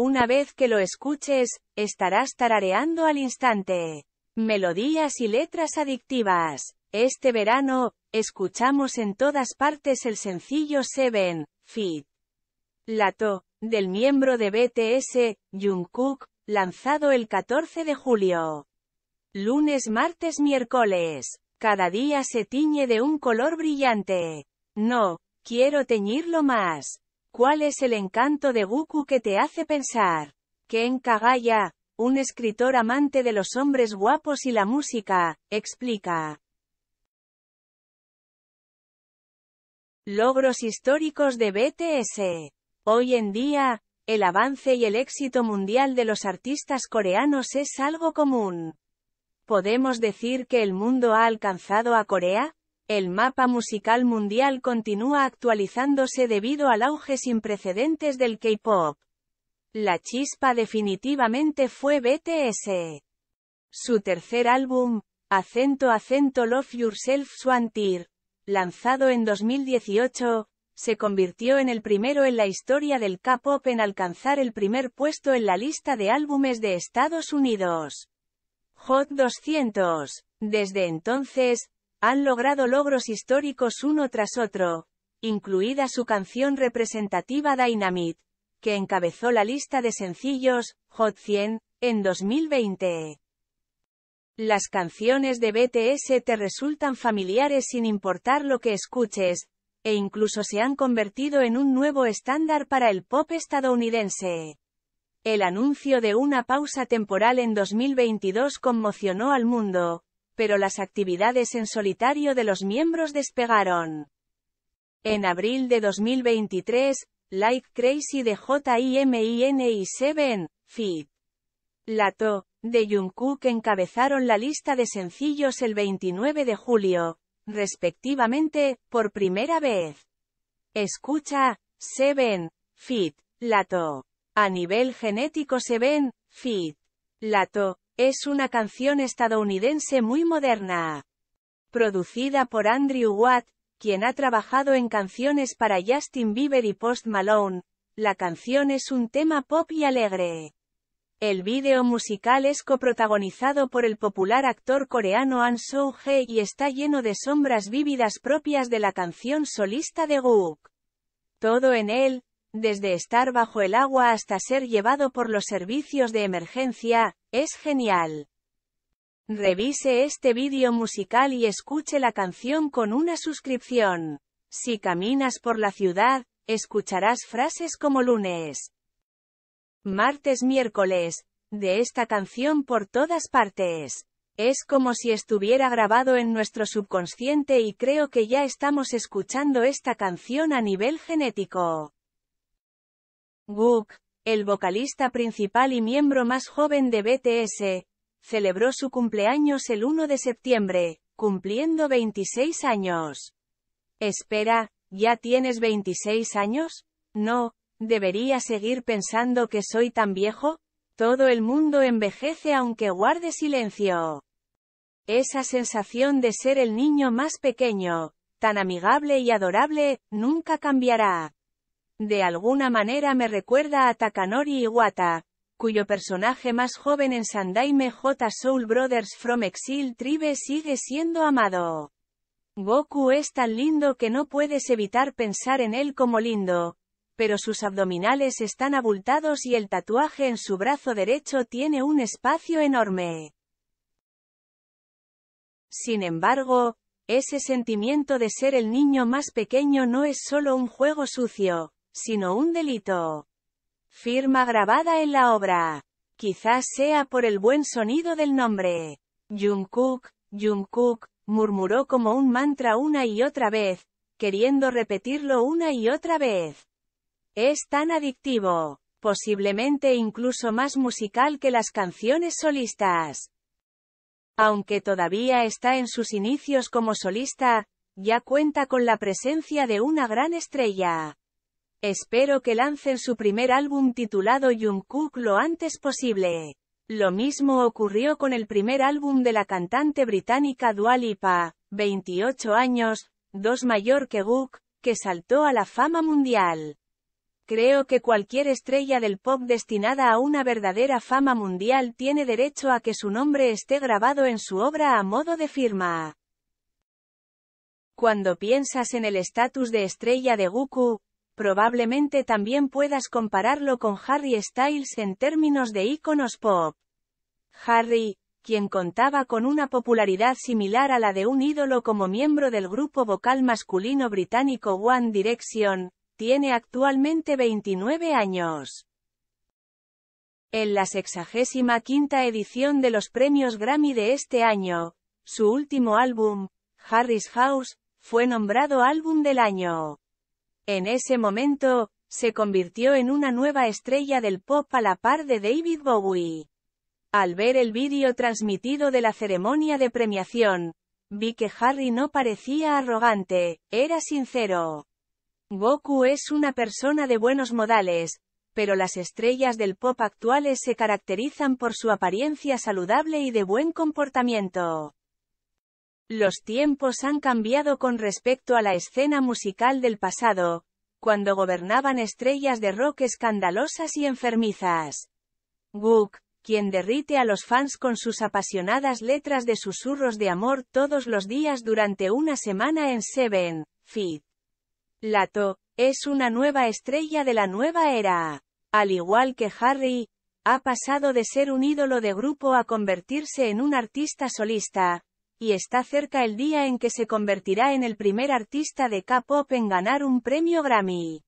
Una vez que lo escuches, estarás tarareando al instante. Melodías y letras adictivas. Este verano, escuchamos en todas partes el sencillo Seven, Fit. Lato, del miembro de BTS, Jungkook, lanzado el 14 de julio. Lunes, martes, miércoles. Cada día se tiñe de un color brillante. No, quiero teñirlo más. ¿Cuál es el encanto de Goku que te hace pensar? Ken Kagaya, un escritor amante de los hombres guapos y la música, explica. Logros históricos de BTS. Hoy en día, el avance y el éxito mundial de los artistas coreanos es algo común. ¿Podemos decir que el mundo ha alcanzado a Corea? El mapa musical mundial continúa actualizándose debido al auge sin precedentes del K-pop. La chispa definitivamente fue BTS. Su tercer álbum, Acento Acento Love Yourself Swantir, lanzado en 2018, se convirtió en el primero en la historia del K-pop en alcanzar el primer puesto en la lista de álbumes de Estados Unidos. Hot 200. Desde entonces, han logrado logros históricos uno tras otro, incluida su canción representativa Dynamite, que encabezó la lista de sencillos, Hot 100, en 2020. Las canciones de BTS te resultan familiares sin importar lo que escuches, e incluso se han convertido en un nuevo estándar para el pop estadounidense. El anuncio de una pausa temporal en 2022 conmocionó al mundo, pero las actividades en solitario de los miembros despegaron. En abril de 2023, Like Crazy de y Seven, Fit. Lato, de Jungkook encabezaron la lista de sencillos el 29 de julio, respectivamente, por primera vez. Escucha, Seven, Fit, Lato. A nivel genético Seven, Fit, Lato, es una canción estadounidense muy moderna. Producida por Andrew Watt, quien ha trabajado en canciones para Justin Bieber y Post Malone, la canción es un tema pop y alegre. El video musical es coprotagonizado por el popular actor coreano An Soo-hee y está lleno de sombras vívidas propias de la canción solista de Gook. Todo en él, desde estar bajo el agua hasta ser llevado por los servicios de emergencia, es genial. Revise este vídeo musical y escuche la canción con una suscripción. Si caminas por la ciudad, escucharás frases como lunes, martes, miércoles, de esta canción por todas partes. Es como si estuviera grabado en nuestro subconsciente y creo que ya estamos escuchando esta canción a nivel genético el vocalista principal y miembro más joven de BTS, celebró su cumpleaños el 1 de septiembre, cumpliendo 26 años. Espera, ¿ya tienes 26 años? No, ¿debería seguir pensando que soy tan viejo? Todo el mundo envejece aunque guarde silencio. Esa sensación de ser el niño más pequeño, tan amigable y adorable, nunca cambiará. De alguna manera me recuerda a Takanori Iwata, cuyo personaje más joven en Sandaime J Soul Brothers From Exile Tribe sigue siendo amado. Goku es tan lindo que no puedes evitar pensar en él como lindo, pero sus abdominales están abultados y el tatuaje en su brazo derecho tiene un espacio enorme. Sin embargo, ese sentimiento de ser el niño más pequeño no es solo un juego sucio, sino un delito. Firma grabada en la obra. Quizás sea por el buen sonido del nombre. Jungkook, Jungkook, murmuró como un mantra una y otra vez, queriendo repetirlo una y otra vez. Es tan adictivo, posiblemente incluso más musical que las canciones solistas. Aunque todavía está en sus inicios como solista, ya cuenta con la presencia de una gran estrella. Espero que lancen su primer álbum titulado Jungkook lo antes posible. Lo mismo ocurrió con el primer álbum de la cantante británica Dua Lipa, 28 años, dos mayor que Gook, que saltó a la fama mundial. Creo que cualquier estrella del pop destinada a una verdadera fama mundial tiene derecho a que su nombre esté grabado en su obra a modo de firma. Cuando piensas en el estatus de estrella de Goku, probablemente también puedas compararlo con Harry Styles en términos de íconos pop. Harry, quien contaba con una popularidad similar a la de un ídolo como miembro del grupo vocal masculino británico One Direction, tiene actualmente 29 años. En la 65 edición de los premios Grammy de este año, su último álbum, Harry's House, fue nombrado Álbum del Año. En ese momento, se convirtió en una nueva estrella del pop a la par de David Bowie. Al ver el vídeo transmitido de la ceremonia de premiación, vi que Harry no parecía arrogante, era sincero. Goku es una persona de buenos modales, pero las estrellas del pop actuales se caracterizan por su apariencia saludable y de buen comportamiento. Los tiempos han cambiado con respecto a la escena musical del pasado, cuando gobernaban estrellas de rock escandalosas y enfermizas. Wook, quien derrite a los fans con sus apasionadas letras de susurros de amor todos los días durante una semana en Seven, Fit. Lato, es una nueva estrella de la nueva era. Al igual que Harry, ha pasado de ser un ídolo de grupo a convertirse en un artista solista, y está cerca el día en que se convertirá en el primer artista de K-pop en ganar un premio Grammy.